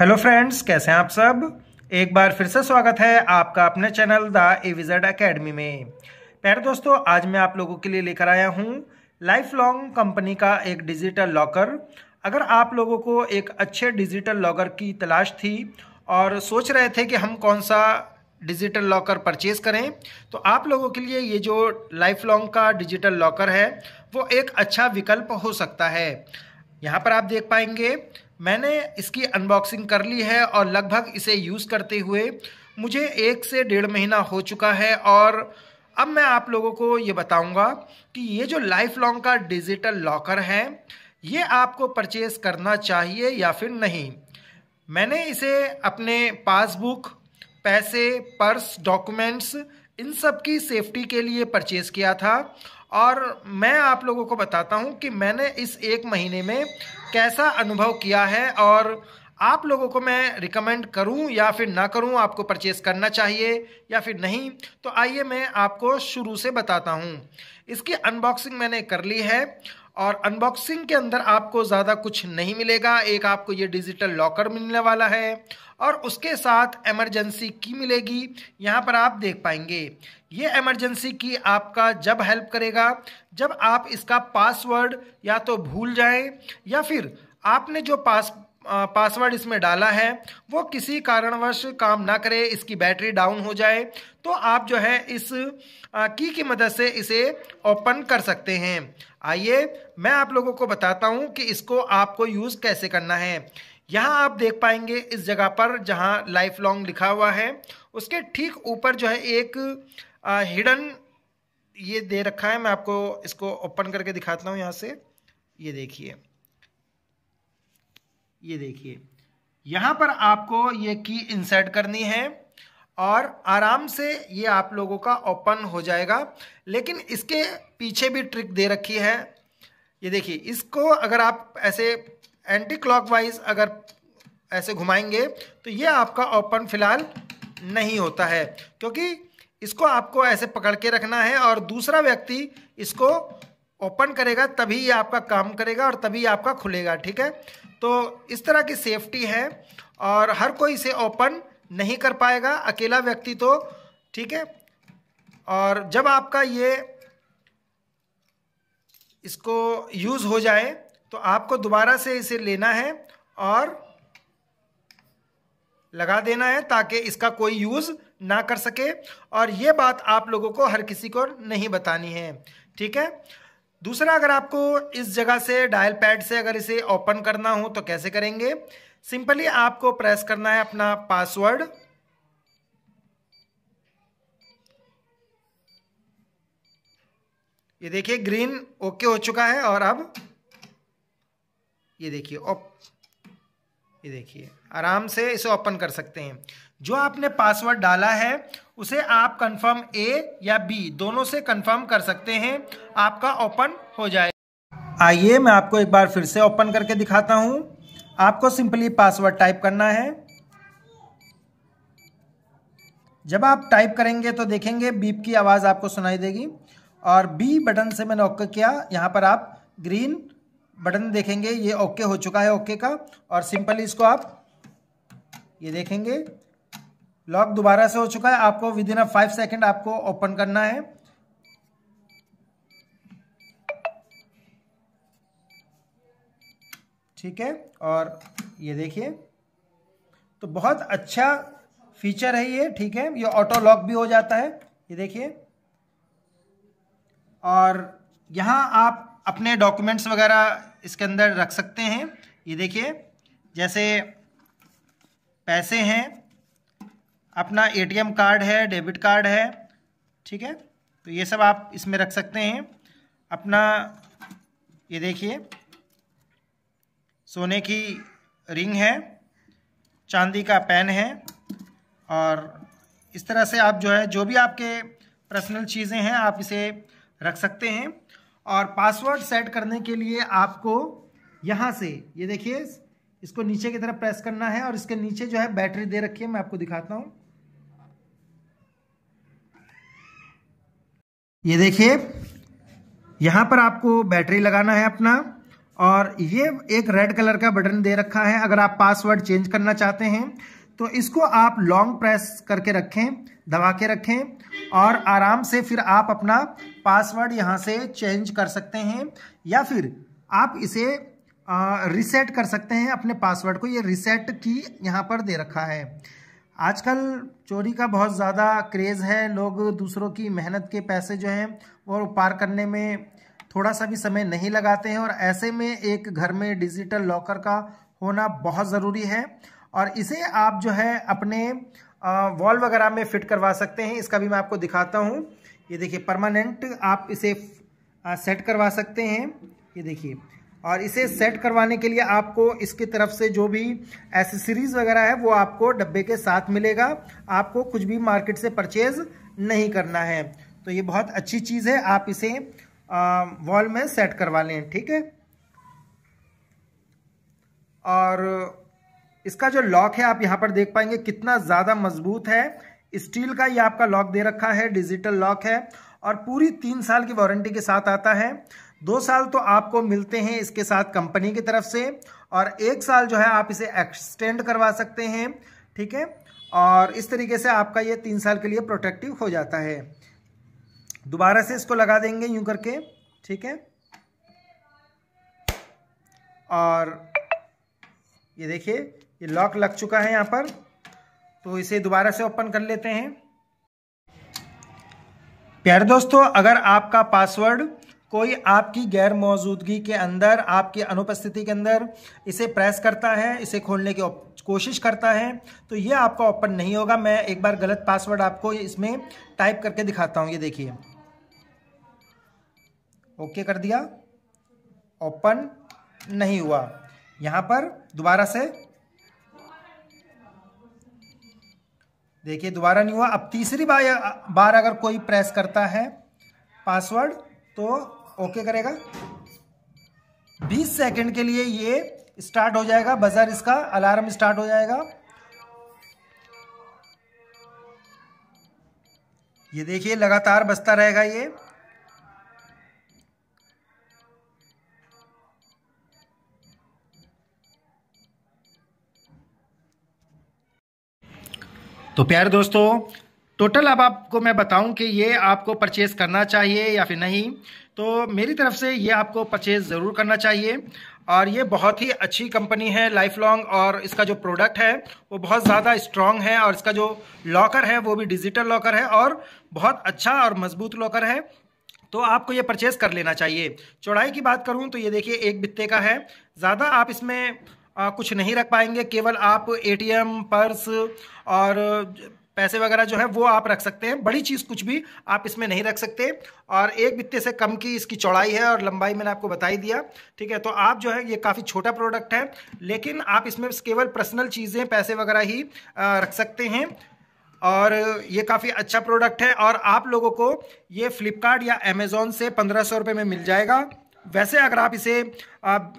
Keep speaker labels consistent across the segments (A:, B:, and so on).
A: hello friends कैसे हैं आप सब एक बार फिर से स्वागत है आपका अपने channel the A wizard academy में प्यारे दोस्तों आज मैं आप लोगों के लिए लेकर आया हूं लाइफ लॉन्ग कंपनी का एक डिजिटल लॉकर अगर आप लोगों को एक अच्छे डिजिटल लॉकर की तलाश थी और सोच रहे थे कि हम कौन सा डिजिटल लॉकर परचेज़ करें तो आप लोगों के लिए ये जो लाइफ लॉन्ग का डिजिटल लॉकर है वो एक अच्छा विकल्प हो सकता है यहाँ पर आप देख पाएंगे मैंने इसकी अनबॉक्सिंग कर ली है और लगभग इसे यूज़ करते हुए मुझे एक से डेढ़ महीना हो चुका है और अब मैं आप लोगों को ये बताऊंगा कि ये जो लाइफ लॉन्ग का डिजिटल लॉकर है ये आपको परचेज करना चाहिए या फिर नहीं मैंने इसे अपने पासबुक पैसे पर्स डॉक्यूमेंट्स इन सब की सेफ्टी के लिए परचेज़ किया था और मैं आप लोगों को बताता हूँ कि मैंने इस एक महीने में कैसा अनुभव किया है और आप लोगों को मैं रिकमेंड करूं या फिर ना करूं आपको परचेज़ करना चाहिए या फिर नहीं तो आइए मैं आपको शुरू से बताता हूं इसकी अनबॉक्सिंग मैंने कर ली है और अनबॉक्सिंग के अंदर आपको ज़्यादा कुछ नहीं मिलेगा एक आपको ये डिजिटल लॉकर मिलने वाला है और उसके साथ एमरजेंसी की मिलेगी यहाँ पर आप देख पाएंगे ये एमरजेंसी की आपका जब हेल्प करेगा जब आप इसका पासवर्ड या तो भूल जाएं या फिर आपने जो पास पासवर्ड इसमें डाला है वो किसी कारणवश काम ना करे इसकी बैटरी डाउन हो जाए तो आप जो है इस की की मदद से इसे ओपन कर सकते हैं आइए मैं आप लोगों को बताता हूँ कि इसको आपको यूज़ कैसे करना है यहाँ आप देख पाएंगे इस जगह पर जहाँ लाइफ लॉन्ग लिखा हुआ है उसके ठीक ऊपर जो है एक हिडन ये दे रखा है मैं आपको इसको ओपन करके दिखाता हूँ यहाँ से ये देखिए ये देखिए यहाँ पर आपको ये की इंसर्ट करनी है और आराम से ये आप लोगों का ओपन हो जाएगा लेकिन इसके पीछे भी ट्रिक दे रखी है ये देखिए इसको अगर आप ऐसे एंटी क्लॉक वाइज अगर ऐसे घुमाएंगे तो ये आपका ओपन फिलहाल नहीं होता है क्योंकि इसको आपको ऐसे पकड़ के रखना है और दूसरा व्यक्ति इसको ओपन करेगा तभी ये आपका काम करेगा और तभी आपका खुलेगा ठीक है तो इस तरह की सेफ्टी है और हर कोई इसे ओपन नहीं कर पाएगा अकेला व्यक्ति तो ठीक है और जब आपका ये इसको यूज़ हो जाए तो आपको दोबारा से इसे लेना है और लगा देना है ताकि इसका कोई यूज़ ना कर सके और ये बात आप लोगों को हर किसी को नहीं बतानी है ठीक है दूसरा अगर आपको इस जगह से डायल पैड से अगर इसे ओपन करना हो तो कैसे करेंगे सिंपली आपको प्रेस करना है अपना पासवर्ड ये देखिए ग्रीन ओके हो चुका है और अब ये देखिए ओप ये देखिए आराम से इसे ओपन कर सकते हैं जो आपने पासवर्ड डाला है उसे आप कंफर्म ए या बी दोनों से कंफर्म कर सकते हैं आपका ओपन हो जाए आइए मैं आपको एक बार फिर से ओपन करके दिखाता हूँ आपको सिंपली पासवर्ड टाइप करना है जब आप टाइप करेंगे तो देखेंगे बीप की आवाज़ आपको सुनाई देगी और बी बटन से मैंने ओके किया यहां पर आप ग्रीन बटन देखेंगे ये ओके हो चुका है ओके का और सिंपली इसको आप ये देखेंगे लॉक दोबारा से हो चुका है आपको within a five second आपको ओपन करना है ठीक है और ये देखिए तो बहुत अच्छा फीचर है ये ठीक है ये ऑटो लॉक भी हो जाता है ये देखिए और यहाँ आप अपने डॉक्यूमेंट्स वगैरह इसके अंदर रख सकते हैं ये देखिए जैसे पैसे हैं अपना एटीएम कार्ड है डेबिट कार्ड है ठीक है तो ये सब आप इसमें रख सकते हैं अपना ये देखिए सोने की रिंग है चांदी का पेन है और इस तरह से आप जो है जो भी आपके पर्सनल चीज़ें हैं आप इसे रख सकते हैं और पासवर्ड सेट करने के लिए आपको यहाँ से ये देखिए इसको नीचे की तरफ प्रेस करना है और इसके नीचे जो है बैटरी दे रखी है मैं आपको दिखाता हूँ ये देखिए यहाँ पर आपको बैटरी लगाना है अपना और ये एक रेड कलर का बटन दे रखा है अगर आप पासवर्ड चेंज करना चाहते हैं तो इसको आप लॉन्ग प्रेस करके रखें दबा के रखें और आराम से फिर आप अपना पासवर्ड यहाँ से चेंज कर सकते हैं या फिर आप इसे रिसेट कर सकते हैं अपने पासवर्ड को ये रिसेट की यहाँ पर दे रखा है आजकल चोरी का बहुत ज़्यादा क्रेज़ है लोग दूसरों की मेहनत के पैसे जो हैं वो पार करने में थोड़ा सा भी समय नहीं लगाते हैं और ऐसे में एक घर में डिजिटल लॉकर का होना बहुत ज़रूरी है और इसे आप जो है अपने वॉल वगैरह में फिट करवा सकते हैं इसका भी मैं आपको दिखाता हूँ ये देखिए परमानेंट आप इसे सेट करवा सकते हैं ये देखिए और इसे सेट करवाने के लिए आपको इसकी तरफ से जो भी एसेसरीज वगैरह है वो आपको डब्बे के साथ मिलेगा आपको कुछ भी मार्केट से परचेज नहीं करना है तो ये बहुत अच्छी चीज़ है आप इसे वॉल में सेट करवा लें ठीक है और इसका जो लॉक है आप यहाँ पर देख पाएंगे कितना ज़्यादा मजबूत है स्टील का ये आपका लॉक दे रखा है डिजिटल लॉक है और पूरी तीन साल की वारंटी के साथ आता है दो साल तो आपको मिलते हैं इसके साथ कंपनी की तरफ से और एक साल जो है आप इसे एक्सटेंड करवा सकते हैं ठीक है और इस तरीके से आपका ये तीन साल के लिए प्रोटेक्टिव हो जाता है दोबारा से इसको लगा देंगे यूं करके ठीक है और ये देखिए ये लॉक लग चुका है यहाँ पर तो इसे दोबारा से ओपन कर लेते हैं प्यारे दोस्तों अगर आपका पासवर्ड कोई आपकी गैर मौजूदगी के अंदर आपकी अनुपस्थिति के अंदर इसे प्रेस करता है इसे खोलने की कोशिश करता है तो ये आपका ओपन नहीं होगा मैं एक बार गलत पासवर्ड आपको इसमें टाइप करके दिखाता हूँ ये देखिए ओके कर दिया ओपन नहीं हुआ यहाँ पर दोबारा से देखिए दोबारा नहीं हुआ अब तीसरी बार बार अगर कोई प्रेस करता है पासवर्ड तो ओके करेगा 20 सेकंड के लिए ये स्टार्ट हो जाएगा बजर इसका अलार्म स्टार्ट हो जाएगा ये देखिए लगातार बजता रहेगा ये तो प्यारे दोस्तों टोटल अब आपको मैं बताऊं कि ये आपको परचेज़ करना चाहिए या फिर नहीं तो मेरी तरफ से ये आपको परचेज़ ज़रूर करना चाहिए और ये बहुत ही अच्छी कंपनी है लाइफ लॉन्ग और इसका जो प्रोडक्ट है वो बहुत ज़्यादा स्ट्रांग है और इसका जो लॉकर है वो भी डिजिटल लॉकर है और बहुत अच्छा और मजबूत लॉकर है तो आपको ये परचेज़ कर लेना चाहिए चौड़ाई की बात करूँ तो ये देखिए एक बित्ते का है ज़्यादा आप इसमें आ, कुछ नहीं रख पाएंगे केवल आप ए पर्स और पैसे वगैरह जो है वो आप रख सकते हैं बड़ी चीज़ कुछ भी आप इसमें नहीं रख सकते और एक वित्ते से कम की इसकी चौड़ाई है और लंबाई मैंने आपको बता ही दिया ठीक है तो आप जो है ये काफ़ी छोटा प्रोडक्ट है लेकिन आप इसमें केवल पर्सनल चीज़ें पैसे वगैरह ही रख सकते हैं और ये काफ़ी अच्छा प्रोडक्ट है और आप लोगों को ये फ्लिपकार्ट या अमेज़ोन से पंद्रह सौ रुपये में मिल जाएगा वैसे अगर आप इसे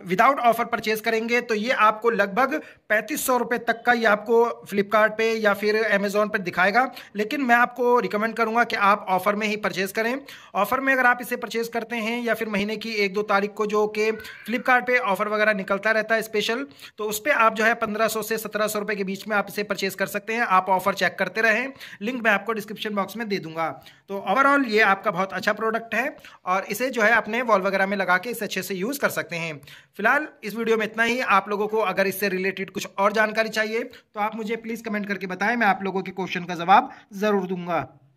A: विदाउट ऑफर परचेज करेंगे तो ये आपको लगभग पैंतीस सौ रुपये तक का ये आपको फ्लिपकार्ट पे या फिर अमेज़ोन पर दिखाएगा लेकिन मैं आपको रिकमेंड करूँगा कि आप ऑफ़र में ही परचेज़ करें ऑफ़र में अगर आप इसे परचेज करते हैं या फिर महीने की एक दो तारीख को जो कि फ्लिपकार्ट ऑफ़र वगैरह निकलता रहता है स्पेशल तो उस पर आप जो है पंद्रह से सत्रह सौ के बीच में आप इसे परचेज़ कर सकते हैं आप ऑफ़र चेक करते रहें लिंक मैं आपको डिस्क्रिप्शन बॉक्स में दे दूँगा तो ओवरऑल ये आपका बहुत अच्छा प्रोडक्ट है और इसे जो है अपने वॉल वगैरह में लगा लगा के इसे अच्छे से यूज़ कर सकते हैं फिलहाल इस वीडियो में इतना ही आप लोगों को अगर इससे रिलेटेड कुछ और जानकारी चाहिए तो आप मुझे प्लीज़ कमेंट करके बताएं मैं आप लोगों के क्वेश्चन का जवाब ज़रूर दूंगा